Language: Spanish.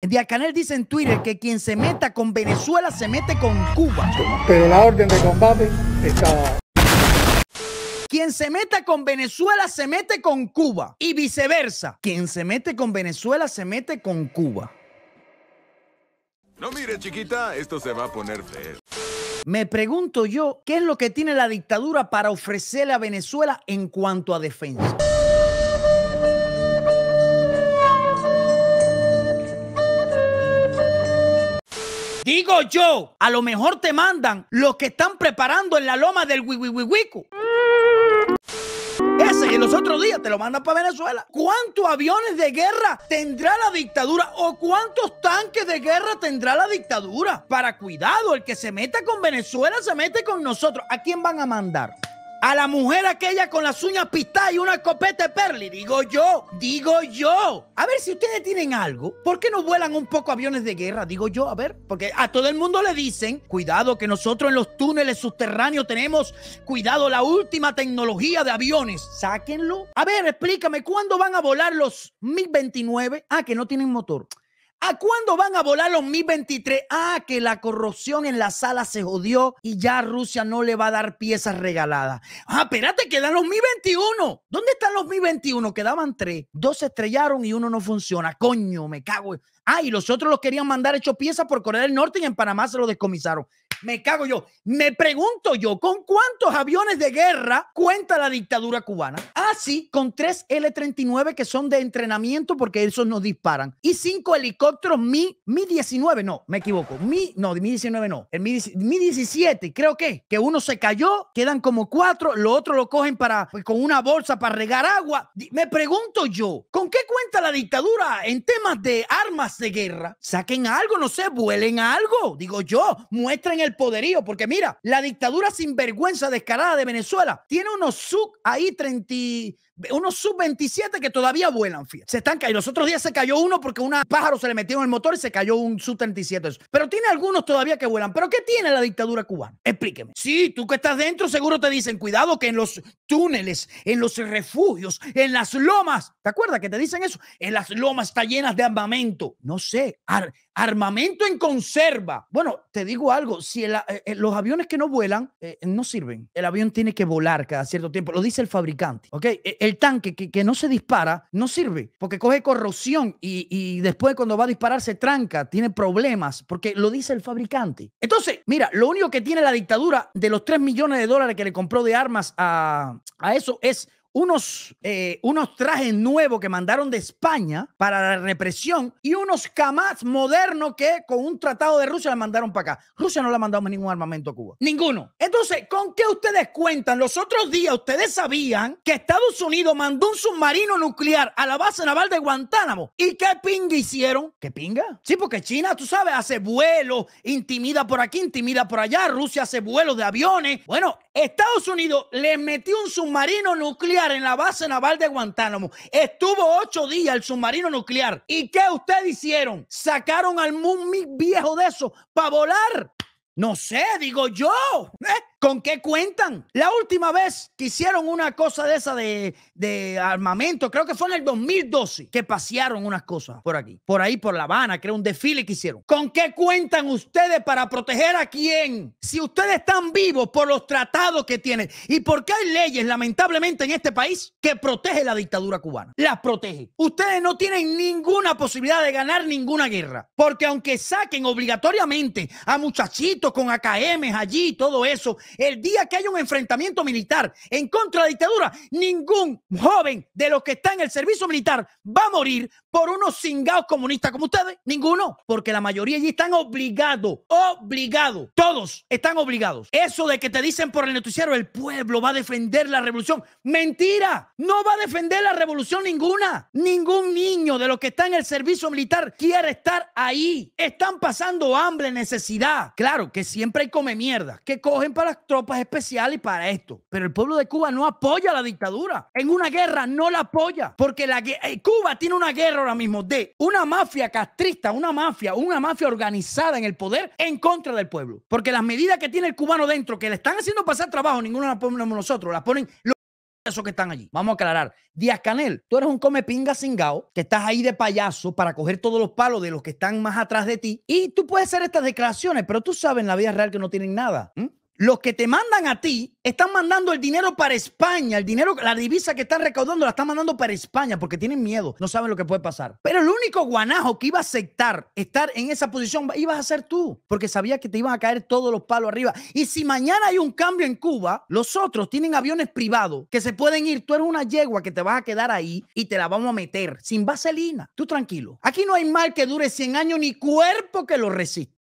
Diacanel dice en Twitter que quien se meta con Venezuela se mete con Cuba. Pero la orden de combate está... Quien se meta con Venezuela se mete con Cuba y viceversa. Quien se mete con Venezuela se mete con Cuba. No mire, chiquita, esto se va a poner feo. Me pregunto yo, ¿qué es lo que tiene la dictadura para ofrecerle a Venezuela en cuanto a defensa? Digo yo, a lo mejor te mandan los que están preparando en la loma del Wiwiwiwicu. Ese y los otros días te lo mandan para Venezuela. ¿Cuántos aviones de guerra tendrá la dictadura o cuántos tanques de guerra tendrá la dictadura? Para cuidado, el que se meta con Venezuela se mete con nosotros. ¿A quién van a mandar? a la mujer aquella con las uñas pistadas y una escopeta de perli. Digo yo, digo yo. A ver, si ustedes tienen algo, ¿por qué no vuelan un poco aviones de guerra? Digo yo, a ver, porque a todo el mundo le dicen, cuidado que nosotros en los túneles subterráneos tenemos, cuidado, la última tecnología de aviones. Sáquenlo. A ver, explícame, ¿cuándo van a volar los MiG-29? Ah, que no tienen motor. ¿A cuándo van a volar los Mi-23? Ah, que la corrupción en la sala se jodió y ya Rusia no le va a dar piezas regaladas. Ah, espérate, quedan los Mi-21. ¿Dónde están los Mi-21? Quedaban tres. Dos se estrellaron y uno no funciona. Coño, me cago. Ah, y los otros los querían mandar hecho piezas por Corea del Norte y en Panamá se los descomisaron. Me cago yo. Me pregunto yo, ¿con cuántos aviones de guerra cuenta la dictadura cubana? Ah, sí, con tres L-39 que son de entrenamiento porque esos no disparan. Y cinco helicópteros Mi, Mi 19, no, me equivoco. Mi, no, Mi 19 no. El Mi, 17, creo que, que uno se cayó, quedan como cuatro, lo otro lo cogen para, pues, con una bolsa para regar agua. Me pregunto yo, ¿con qué cuenta la dictadura en temas de armas de guerra? Saquen algo, no sé, vuelen algo, digo yo, muestren el el poderío, porque mira, la dictadura sinvergüenza descarada de Venezuela tiene unos suc ahí 30 unos sub-27 que todavía vuelan, fíjate. Se están cayendo. Los otros días se cayó uno porque un pájaro se le metió en el motor y se cayó un sub-37. Pero tiene algunos todavía que vuelan. ¿Pero qué tiene la dictadura cubana? Explíqueme. Sí, tú que estás dentro seguro te dicen, cuidado que en los túneles, en los refugios, en las lomas, ¿te acuerdas que te dicen eso? En las lomas está llenas de armamento. No sé, armamento en conserva. Bueno, te digo algo, si eh, eh, los aviones que no vuelan eh, no sirven, el avión tiene que volar cada cierto tiempo, lo dice el fabricante, ¿ok? E, el tanque que, no se dispara no sirve porque coge corrosión y, y después cuando va a disparar se tranca, tiene problemas porque lo dice el fabricante. Entonces, mira, lo único que tiene la dictadura de los 3 millones de dólares que le compró de armas a, a eso es unos, eh, unos trajes nuevos que mandaron de España para la represión y unos camas modernos que con un tratado de Rusia Le mandaron para acá. Rusia no le ha mandado ningún armamento a Cuba. Ninguno. Entonces, ¿con qué ustedes cuentan? Los otros días ustedes sabían que Estados Unidos mandó un submarino nuclear a la base naval de Guantánamo. ¿Y qué pinga hicieron? ¿Qué pinga? Sí, porque China, tú sabes, hace vuelos, intimida por aquí, intimida por allá. Rusia hace vuelos de aviones. Bueno, Estados Unidos le metió un submarino nuclear en la base naval de Guantánamo. Estuvo ocho días el submarino nuclear. ¿Y qué ustedes hicieron? Sacaron al Moon viejo de eso para volar. No sé, digo yo. ¿Eh? ¿Con qué cuentan? La última vez que hicieron una cosa de esa de, armamento, creo que fue en el 2012, que pasearon unas cosas por aquí, por ahí, por La Habana, creo un desfile que hicieron. ¿Con qué cuentan ustedes para proteger a quién? Si ustedes están vivos por los tratados que tienen y porque hay leyes, lamentablemente, en este país que protege la dictadura cubana, las protege. Ustedes no tienen ninguna posibilidad de ganar ninguna guerra, porque aunque saquen obligatoriamente a muchachitos con AKM allí y todo eso, el día que haya un enfrentamiento militar en contra de la dictadura, ningún joven de los que está en el servicio militar va a morir por unos cingados comunistas como ustedes. Ninguno, porque la mayoría allí están obligados, obligados, todos están obligados. Eso de que te dicen por el noticiero, el pueblo va a defender la revolución. Mentira, no va a defender la revolución ninguna. Ningún niño de los que está en el servicio militar quiere estar ahí. Están pasando hambre, necesidad. Claro que siempre hay come mierda que cogen para tropas especiales para esto. Pero el pueblo de Cuba no apoya la dictadura. En una guerra no la apoya. Porque la, eh, Cuba tiene una guerra ahora mismo de una mafia castrista, una mafia, una mafia organizada en el poder en contra del pueblo. Porque las medidas que tiene el cubano dentro, que le están haciendo pasar trabajo, ninguno la ponemos nosotros, las ponen los que están allí. Vamos a aclarar. Díaz Canel, tú eres un come pinga cingao que estás ahí de payaso para coger todos los palos de los que están más atrás de ti. Y tú puedes hacer estas declaraciones, pero tú sabes en la vida real que no tienen nada. ¿Mm? los que te mandan a ti están mandando el dinero para España, el dinero, la divisa que están recaudando la están mandando para España porque tienen miedo, no saben lo que puede pasar. Pero el único guanajo que iba a aceptar estar en esa posición ibas a ser tú, porque sabía que te iban a caer todos los palos arriba. Y si mañana hay un cambio en Cuba, los otros tienen aviones privados que se pueden ir. Tú eres una yegua que te vas a quedar ahí y te la vamos a meter sin vaselina. Tú tranquilo. Aquí no hay mal que dure 100 años ni cuerpo que lo resista.